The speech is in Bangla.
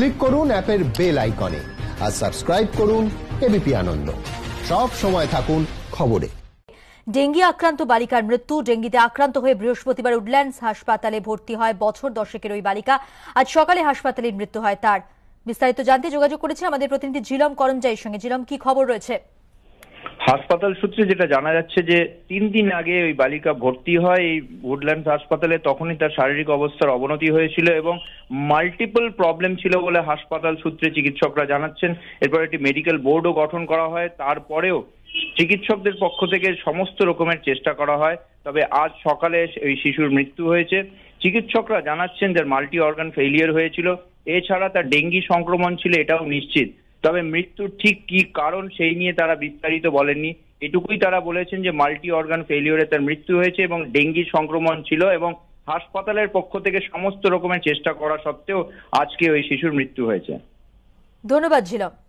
ক্লিক করুন অ্যাপের বেল আইকনে আর সাবস্ক্রাইব করুন এবিপি আনন্দ সব সময় থাকুন খবরে ডেঙ্গি আক্রান্ত বালিকার মৃত্যু ডেঙ্গিতে আক্রান্ত হয়ে বৃহস্পতিবার উডল্যান্ডস হাসপাতালে ভর্তি হয় বছর দশেকের ওই বালিকা আজ সকালে হাসপাতালে মৃত্যু হয় তার বিস্তারিত জানতে যোগাযোগ করেছে আমাদের প্রতিনিধি জিলম করঞ্জাইয়ের সঙ্গে জিলম কি খবর রয়েছে হাসপাতাল সূত্রে যেটা জানা যাচ্ছে যে তিন দিন আগে ওই বালিকা ভর্তি হয় এই উডল্যান্ডস হাসপাতালে তখনই তার শারীরিক অবস্থার অবনতি হয়েছিল এবং মাল্টিপল প্রবলেম ছিল বলে হাসপাতাল সূত্রে চিকিৎসকরা জানাচ্ছেন এরপর একটি মেডিকেল বোর্ডও গঠন করা হয় তারপরেও চিকিৎসকদের পক্ষ থেকে সমস্ত রকমের চেষ্টা করা হয় তবে আজ সকালে এই শিশুর মৃত্যু হয়েছে চিকিৎসকরা জানাচ্ছেন যে মাল্টি অর্গান ফেলিয়ার হয়েছিল এছাড়া তার ডেঙ্গি সংক্রমণ ছিল এটাও নিশ্চিত তবে মৃত্যুর ঠিক কি কারণ সেই নিয়ে তারা বিস্তারিত বলেননি এটুকুই তারা বলেছেন যে মাল্টি অর্গান ফেলিওরে তার মৃত্যু হয়েছে এবং ডেঙ্গির সংক্রমণ ছিল এবং হাসপাতালের পক্ষ থেকে সমস্ত রকমের চেষ্টা করা সত্ত্বেও আজকে ওই শিশুর মৃত্যু হয়েছে ধন্যবাদ ঝিলম